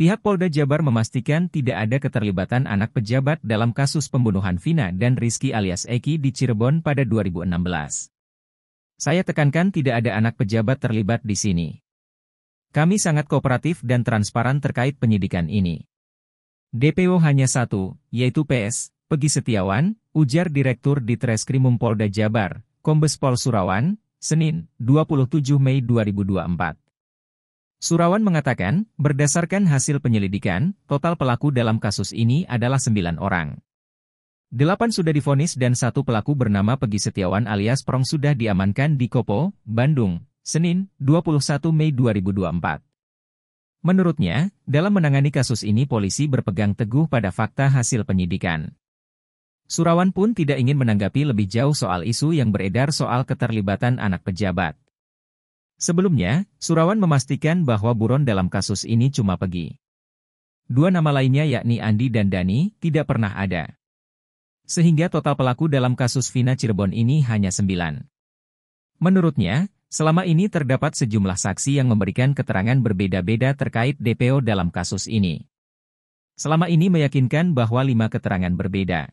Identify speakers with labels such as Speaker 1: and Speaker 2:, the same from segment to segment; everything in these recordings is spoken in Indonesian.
Speaker 1: Pihak Polda Jabar memastikan tidak ada keterlibatan anak pejabat dalam kasus pembunuhan Vina dan Rizky alias Eki di Cirebon pada 2016. Saya tekankan tidak ada anak pejabat terlibat di sini. Kami sangat kooperatif dan transparan terkait penyidikan ini. DPO hanya satu, yaitu PS, Pegi Setiawan, ujar Direktur di Treskrimum Polda Jabar, Kombes Pol Surawan, Senin, 27 Mei 2024. Surawan mengatakan, berdasarkan hasil penyelidikan, total pelaku dalam kasus ini adalah 9 orang. Delapan sudah difonis dan satu pelaku bernama Pegi Setiawan alias Prong sudah diamankan di Kopo, Bandung, Senin, 21 Mei 2024. Menurutnya, dalam menangani kasus ini polisi berpegang teguh pada fakta hasil penyidikan. Surawan pun tidak ingin menanggapi lebih jauh soal isu yang beredar soal keterlibatan anak pejabat. Sebelumnya, Surawan memastikan bahwa buron dalam kasus ini cuma pergi. Dua nama lainnya yakni Andi dan Dani tidak pernah ada. Sehingga total pelaku dalam kasus Vina Cirebon ini hanya sembilan. Menurutnya, selama ini terdapat sejumlah saksi yang memberikan keterangan berbeda-beda terkait DPO dalam kasus ini. Selama ini meyakinkan bahwa lima keterangan berbeda.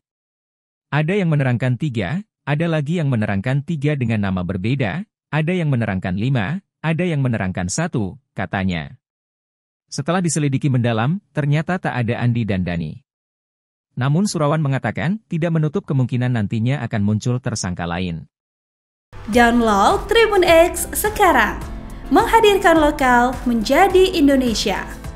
Speaker 1: Ada yang menerangkan tiga, ada lagi yang menerangkan tiga dengan nama berbeda, ada yang menerangkan lima, ada yang menerangkan satu, katanya. Setelah diselidiki mendalam, ternyata tak ada Andi dan Dani. Namun Surawan mengatakan tidak menutup kemungkinan nantinya akan muncul tersangka lain. Download Tribun X sekarang, menghadirkan lokal menjadi Indonesia.